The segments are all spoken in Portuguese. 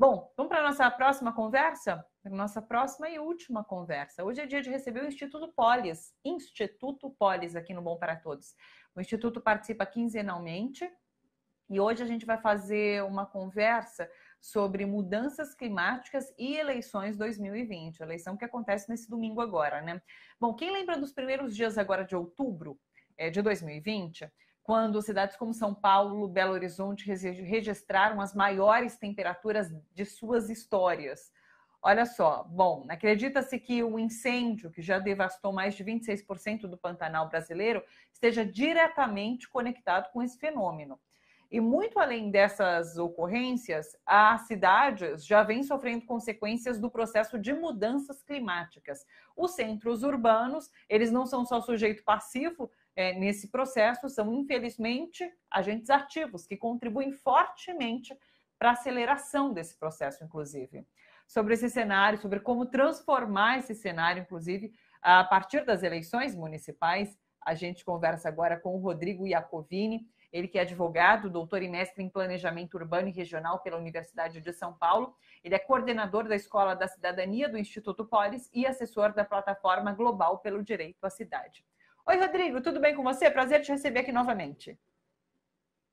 Bom, vamos para a nossa próxima conversa? Nossa próxima e última conversa. Hoje é dia de receber o Instituto Polis, Instituto Polis, aqui no Bom para Todos. O Instituto participa quinzenalmente e hoje a gente vai fazer uma conversa sobre mudanças climáticas e eleições 2020, eleição que acontece nesse domingo agora, né? Bom, quem lembra dos primeiros dias agora de outubro eh, de 2020? quando cidades como São Paulo, Belo Horizonte registraram as maiores temperaturas de suas histórias. Olha só, bom, acredita-se que o incêndio, que já devastou mais de 26% do Pantanal brasileiro, esteja diretamente conectado com esse fenômeno. E muito além dessas ocorrências, as cidades já vêm sofrendo consequências do processo de mudanças climáticas. Os centros urbanos, eles não são só sujeito passivo é, nesse processo são, infelizmente, agentes ativos, que contribuem fortemente para a aceleração desse processo, inclusive. Sobre esse cenário, sobre como transformar esse cenário, inclusive, a partir das eleições municipais, a gente conversa agora com o Rodrigo Iacovini, ele que é advogado, doutor e mestre em planejamento urbano e regional pela Universidade de São Paulo. Ele é coordenador da Escola da Cidadania do Instituto Polis e assessor da plataforma Global pelo Direito à Cidade. Oi, Rodrigo, tudo bem com você? Prazer te receber aqui novamente.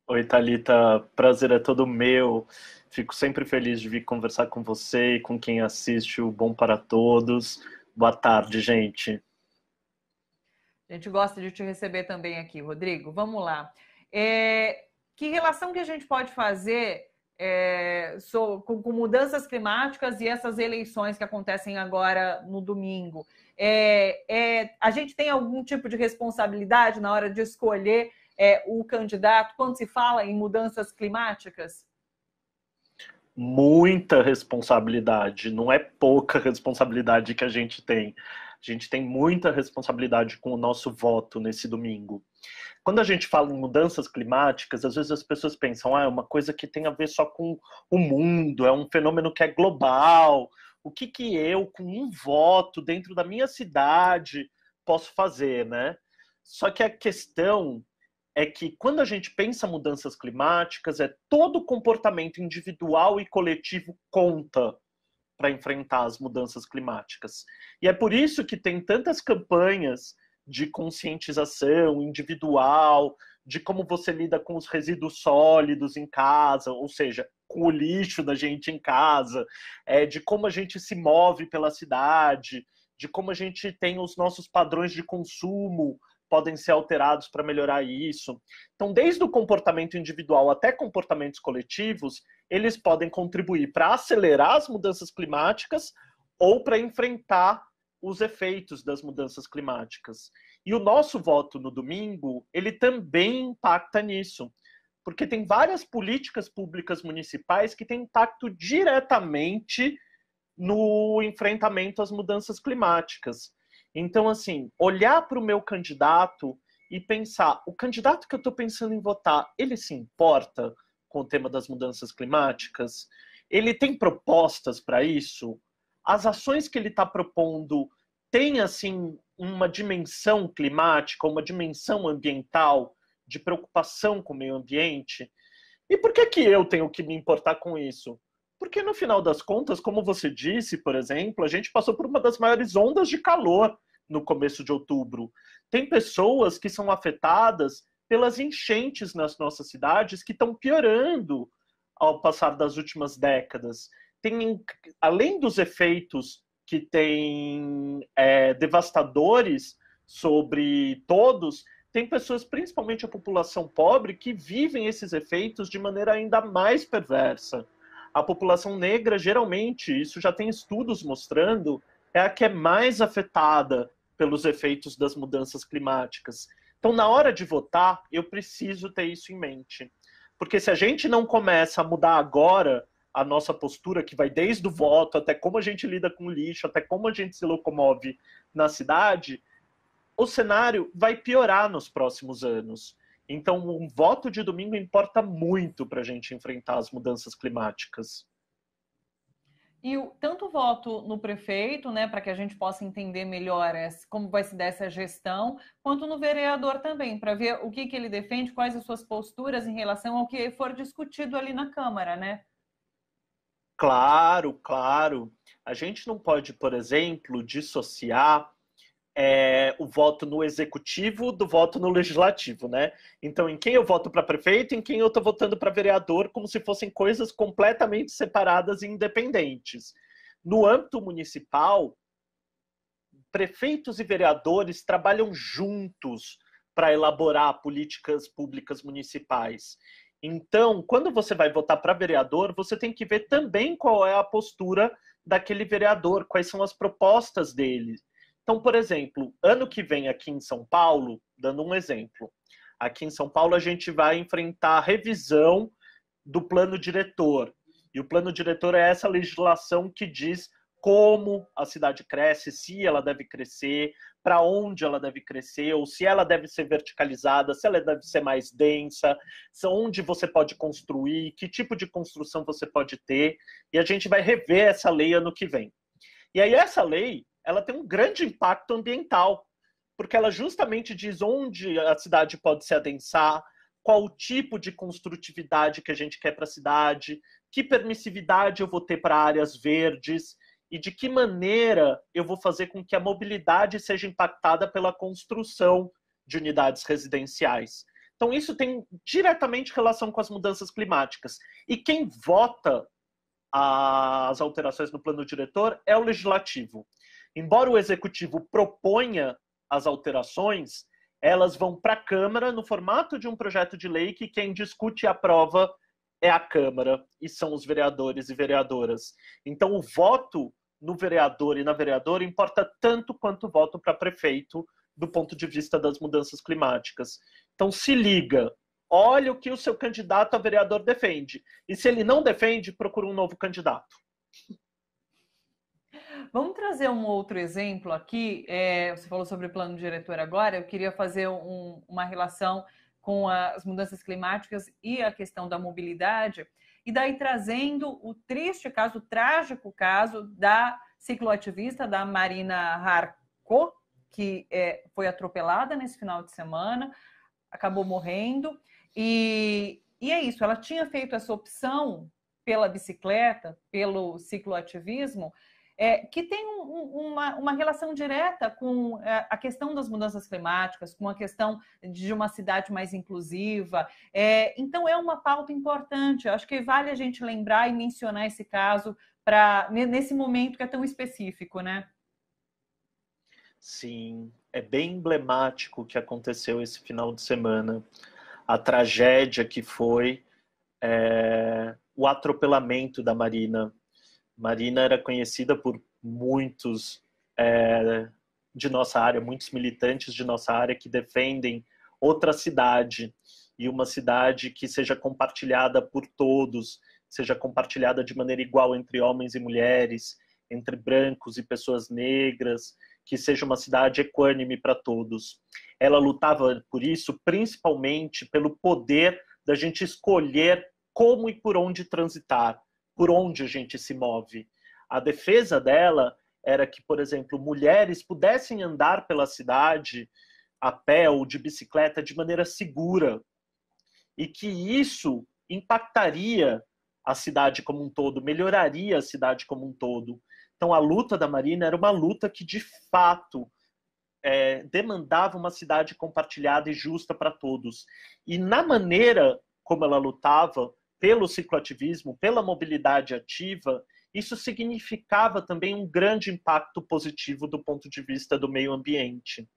Oi, Thalita, prazer é todo meu. Fico sempre feliz de vir conversar com você e com quem assiste o Bom para Todos. Boa tarde, gente. A gente gosta de te receber também aqui, Rodrigo. Vamos lá. É... Que relação que a gente pode fazer é, so, com, com, mudanças climáticas e essas eleições que acontecem agora no domingo. É, é, a gente tem algum tipo de responsabilidade na hora de escolher é, o candidato quando se fala em mudanças climáticas? Muita responsabilidade, não é pouca responsabilidade que a gente tem. A gente tem muita responsabilidade com o nosso voto nesse domingo. Quando a gente fala em mudanças climáticas, às vezes as pessoas pensam, ah, é uma coisa que tem a ver só com o mundo, é um fenômeno que é global. O que, que eu, com um voto dentro da minha cidade, posso fazer, né? Só que a questão é que quando a gente pensa mudanças climáticas, é todo comportamento individual e coletivo conta para enfrentar as mudanças climáticas. E é por isso que tem tantas campanhas de conscientização individual, de como você lida com os resíduos sólidos em casa, ou seja, com o lixo da gente em casa, é, de como a gente se move pela cidade, de como a gente tem os nossos padrões de consumo podem ser alterados para melhorar isso. Então, desde o comportamento individual até comportamentos coletivos, eles podem contribuir para acelerar as mudanças climáticas ou para enfrentar os efeitos das mudanças climáticas. E o nosso voto no domingo, ele também impacta nisso, porque tem várias políticas públicas municipais que têm impacto diretamente no enfrentamento às mudanças climáticas. Então, assim, olhar para o meu candidato e pensar, o candidato que eu estou pensando em votar, ele se importa com o tema das mudanças climáticas? Ele tem propostas para isso? As ações que ele está propondo tem assim uma dimensão climática, uma dimensão ambiental de preocupação com o meio ambiente. E por que que eu tenho que me importar com isso? Porque no final das contas, como você disse, por exemplo, a gente passou por uma das maiores ondas de calor no começo de outubro. Tem pessoas que são afetadas pelas enchentes nas nossas cidades que estão piorando ao passar das últimas décadas. Tem, além dos efeitos que tem é, devastadores sobre todos, tem pessoas, principalmente a população pobre, que vivem esses efeitos de maneira ainda mais perversa. A população negra, geralmente, isso já tem estudos mostrando, é a que é mais afetada pelos efeitos das mudanças climáticas. Então, na hora de votar, eu preciso ter isso em mente. Porque se a gente não começa a mudar agora, a nossa postura, que vai desde o voto até como a gente lida com o lixo, até como a gente se locomove na cidade, o cenário vai piorar nos próximos anos. Então, um voto de domingo importa muito para a gente enfrentar as mudanças climáticas. E o, tanto o voto no prefeito, né, para que a gente possa entender melhor essa, como vai se dar essa gestão, quanto no vereador também, para ver o que, que ele defende, quais as suas posturas em relação ao que for discutido ali na Câmara, né? Claro, claro. A gente não pode, por exemplo, dissociar é, o voto no executivo do voto no legislativo, né? Então, em quem eu voto para prefeito, em quem eu estou votando para vereador, como se fossem coisas completamente separadas e independentes. No âmbito municipal, prefeitos e vereadores trabalham juntos para elaborar políticas públicas municipais. Então, quando você vai votar para vereador, você tem que ver também qual é a postura daquele vereador, quais são as propostas dele. Então, por exemplo, ano que vem aqui em São Paulo, dando um exemplo, aqui em São Paulo a gente vai enfrentar a revisão do plano diretor. E o plano diretor é essa legislação que diz como a cidade cresce, se ela deve crescer, para onde ela deve crescer, ou se ela deve ser verticalizada, se ela deve ser mais densa, onde você pode construir, que tipo de construção você pode ter, e a gente vai rever essa lei ano que vem. E aí essa lei, ela tem um grande impacto ambiental, porque ela justamente diz onde a cidade pode se adensar, qual tipo de construtividade que a gente quer para a cidade, que permissividade eu vou ter para áreas verdes, e de que maneira eu vou fazer com que a mobilidade seja impactada pela construção de unidades residenciais. Então, isso tem diretamente relação com as mudanças climáticas. E quem vota as alterações no plano diretor é o legislativo. Embora o executivo proponha as alterações, elas vão para a Câmara no formato de um projeto de lei que quem discute e aprova é a Câmara e são os vereadores e vereadoras. Então, o voto no vereador e na vereadora importa tanto quanto o voto para prefeito do ponto de vista das mudanças climáticas. Então, se liga, olha o que o seu candidato a vereador defende. E se ele não defende, procura um novo candidato. Vamos trazer um outro exemplo aqui. É, você falou sobre o plano diretor agora. Eu queria fazer um, uma relação com as mudanças climáticas e a questão da mobilidade, e daí trazendo o triste caso, o trágico caso da cicloativista da Marina Harco, que é, foi atropelada nesse final de semana, acabou morrendo, e, e é isso, ela tinha feito essa opção pela bicicleta, pelo cicloativismo, é, que tem um, uma, uma, relação direta com é, a questão das mudanças climáticas, com a questão de uma cidade mais inclusiva. É, então, é uma pauta importante. Eu acho que vale a gente lembrar e mencionar esse caso para nesse momento que é tão específico, né? Sim, é bem emblemático o que aconteceu esse final de semana. A tragédia que foi é, o atropelamento da Marina Marina era conhecida por muitos é, de nossa área, muitos militantes de nossa área que defendem outra cidade e uma cidade que seja compartilhada por todos, seja compartilhada de maneira igual entre homens e mulheres, entre brancos e pessoas negras, que seja uma cidade equânime para todos. Ela lutava por isso principalmente pelo poder da gente escolher como e por onde transitar, por onde a gente se move. A defesa dela era que, por exemplo, mulheres pudessem andar pela cidade a pé ou de bicicleta de maneira segura e que isso impactaria a cidade como um todo, melhoraria a cidade como um todo. Então, a luta da Marina era uma luta que, de fato, é, demandava uma cidade compartilhada e justa para todos. E na maneira como ela lutava, pelo cicloativismo, pela mobilidade ativa, isso significava também um grande impacto positivo do ponto de vista do meio ambiente.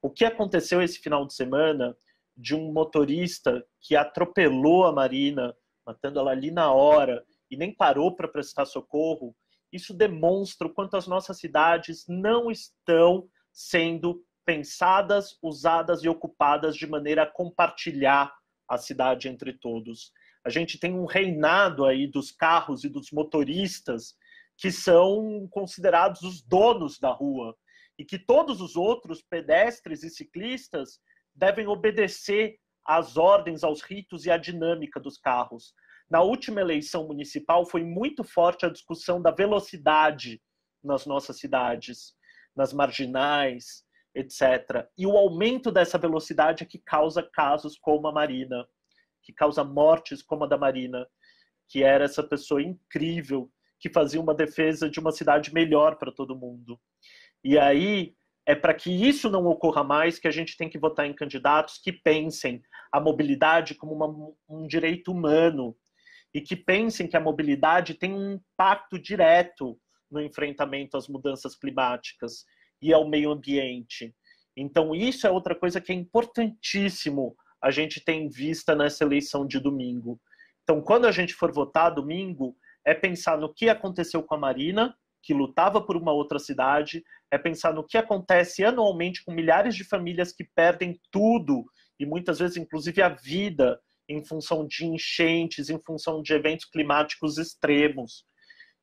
O que aconteceu esse final de semana de um motorista que atropelou a Marina, matando ela ali na hora, e nem parou para prestar socorro, isso demonstra o quanto as nossas cidades não estão sendo pensadas, usadas e ocupadas de maneira a compartilhar a cidade entre todos. A gente tem um reinado aí dos carros e dos motoristas que são considerados os donos da rua e que todos os outros pedestres e ciclistas devem obedecer às ordens, aos ritos e à dinâmica dos carros. Na última eleição municipal foi muito forte a discussão da velocidade nas nossas cidades, nas marginais, etc. E o aumento dessa velocidade é que causa casos como a Marina, que causa mortes como a da Marina, que era essa pessoa incrível que fazia uma defesa de uma cidade melhor para todo mundo. E aí é para que isso não ocorra mais que a gente tem que votar em candidatos que pensem a mobilidade como uma, um direito humano e que pensem que a mobilidade tem um impacto direto no enfrentamento às mudanças climáticas e ao meio ambiente. Então, isso é outra coisa que é importantíssimo a gente tem vista nessa eleição de domingo. Então, quando a gente for votar domingo, é pensar no que aconteceu com a Marina, que lutava por uma outra cidade, é pensar no que acontece anualmente com milhares de famílias que perdem tudo e muitas vezes, inclusive, a vida em função de enchentes, em função de eventos climáticos extremos.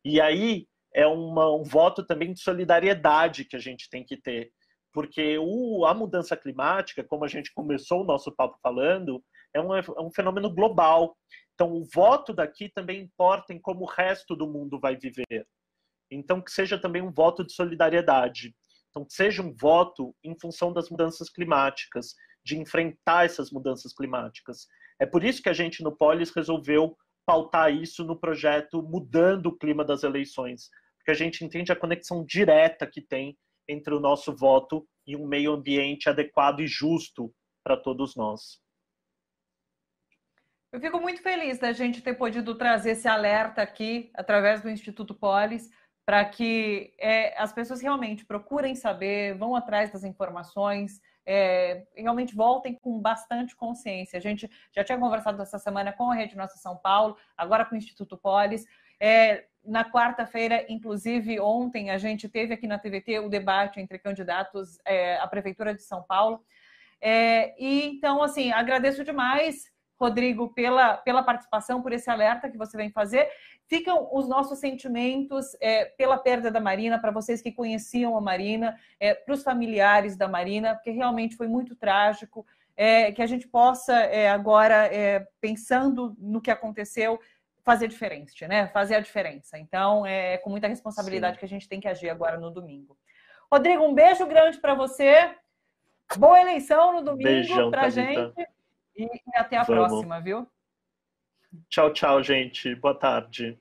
E aí é uma, um voto também de solidariedade que a gente tem que ter porque o, a mudança climática, como a gente começou o nosso papo falando, é um, é um fenômeno global. Então, o voto daqui também importa em como o resto do mundo vai viver. Então, que seja também um voto de solidariedade. Então, que seja um voto em função das mudanças climáticas, de enfrentar essas mudanças climáticas. É por isso que a gente no Polis resolveu pautar isso no projeto Mudando o Clima das Eleições, porque a gente entende a conexão direta que tem entre o nosso voto e um meio ambiente adequado e justo para todos nós. Eu fico muito feliz da gente ter podido trazer esse alerta aqui, através do Instituto Polis, para que é, as pessoas realmente procurem saber, vão atrás das informações, é, realmente voltem com bastante consciência. A gente já tinha conversado essa semana com a Rede Nossa São Paulo, agora com o Instituto Polis. É, na quarta-feira, inclusive ontem, a gente teve aqui na TVT o debate entre candidatos é, à Prefeitura de São Paulo. É, e então, assim, agradeço demais Rodrigo, pela, pela participação, por esse alerta que você vem fazer. Ficam os nossos sentimentos é, pela perda da Marina, para vocês que conheciam a Marina, é, para os familiares da Marina, porque realmente foi muito trágico. É, que a gente possa é, agora, é, pensando no que aconteceu, fazer diferente, né? Fazer a diferença. Então, é, é com muita responsabilidade Sim. que a gente tem que agir agora no domingo. Rodrigo, um beijo grande para você. Boa eleição no domingo para gente. E, e até a Vamos. próxima, viu? Tchau, tchau, gente. Boa tarde.